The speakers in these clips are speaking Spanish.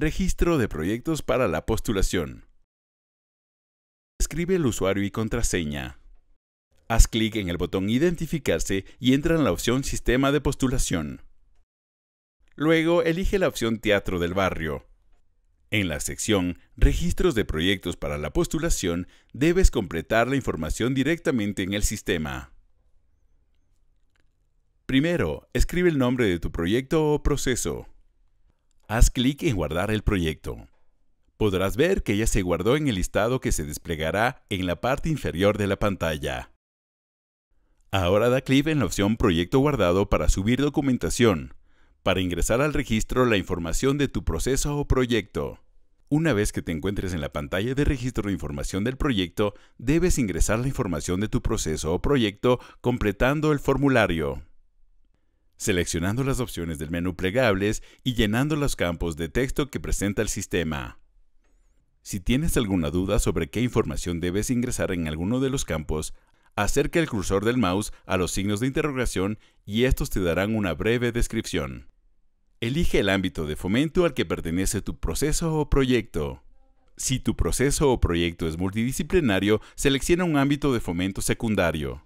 Registro de proyectos para la postulación. Escribe el usuario y contraseña. Haz clic en el botón Identificarse y entra en la opción Sistema de postulación. Luego elige la opción Teatro del Barrio. En la sección Registros de proyectos para la postulación debes completar la información directamente en el sistema. Primero, escribe el nombre de tu proyecto o proceso haz clic en Guardar el proyecto. Podrás ver que ya se guardó en el listado que se desplegará en la parte inferior de la pantalla. Ahora da clic en la opción Proyecto guardado para subir documentación, para ingresar al registro la información de tu proceso o proyecto. Una vez que te encuentres en la pantalla de registro de información del proyecto, debes ingresar la información de tu proceso o proyecto completando el formulario seleccionando las opciones del menú plegables y llenando los campos de texto que presenta el sistema. Si tienes alguna duda sobre qué información debes ingresar en alguno de los campos, acerca el cursor del mouse a los signos de interrogación y estos te darán una breve descripción. Elige el ámbito de fomento al que pertenece tu proceso o proyecto. Si tu proceso o proyecto es multidisciplinario, selecciona un ámbito de fomento secundario.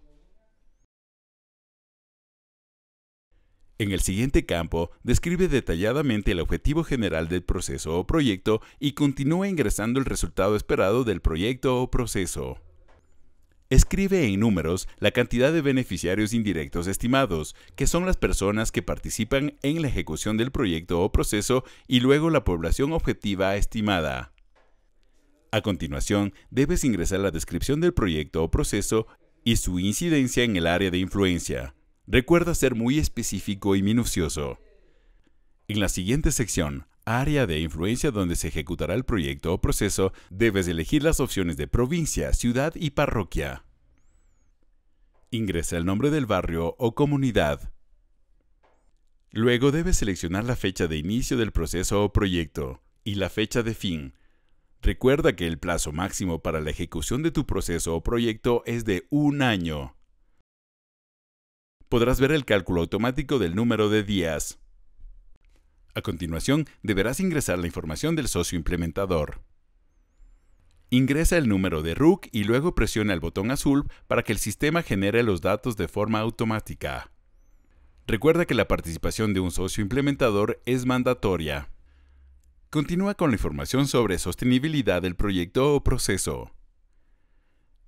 En el siguiente campo, describe detalladamente el objetivo general del proceso o proyecto y continúa ingresando el resultado esperado del proyecto o proceso. Escribe en números la cantidad de beneficiarios indirectos estimados, que son las personas que participan en la ejecución del proyecto o proceso y luego la población objetiva estimada. A continuación, debes ingresar la descripción del proyecto o proceso y su incidencia en el área de influencia. Recuerda ser muy específico y minucioso. En la siguiente sección, área de influencia donde se ejecutará el proyecto o proceso, debes elegir las opciones de provincia, ciudad y parroquia. Ingresa el nombre del barrio o comunidad. Luego debes seleccionar la fecha de inicio del proceso o proyecto y la fecha de fin. Recuerda que el plazo máximo para la ejecución de tu proceso o proyecto es de un año podrás ver el cálculo automático del número de días. A continuación, deberás ingresar la información del socio implementador. Ingresa el número de RUC y luego presiona el botón azul para que el sistema genere los datos de forma automática. Recuerda que la participación de un socio implementador es mandatoria. Continúa con la información sobre sostenibilidad del proyecto o proceso.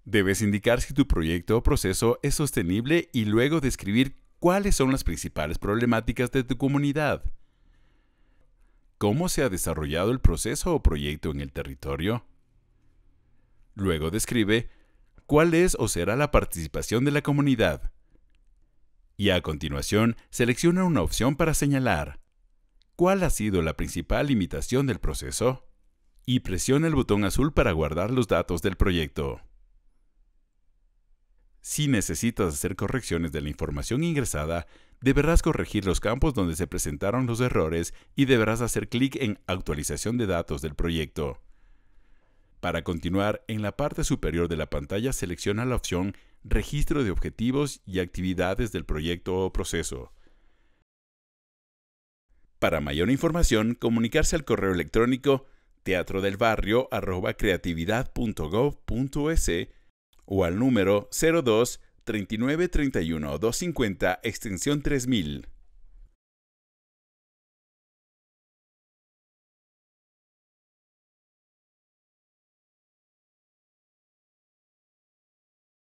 Debes indicar si tu proyecto o proceso es sostenible y luego describir cuáles son las principales problemáticas de tu comunidad. ¿Cómo se ha desarrollado el proceso o proyecto en el territorio? Luego describe cuál es o será la participación de la comunidad. Y a continuación, selecciona una opción para señalar cuál ha sido la principal limitación del proceso y presiona el botón azul para guardar los datos del proyecto. Si necesitas hacer correcciones de la información ingresada, deberás corregir los campos donde se presentaron los errores y deberás hacer clic en Actualización de datos del proyecto. Para continuar, en la parte superior de la pantalla selecciona la opción Registro de objetivos y actividades del proyecto o proceso. Para mayor información, comunicarse al correo electrónico teatrodelbarrio.creatividad.gov.es o al número 02 3931 250 extensión 3000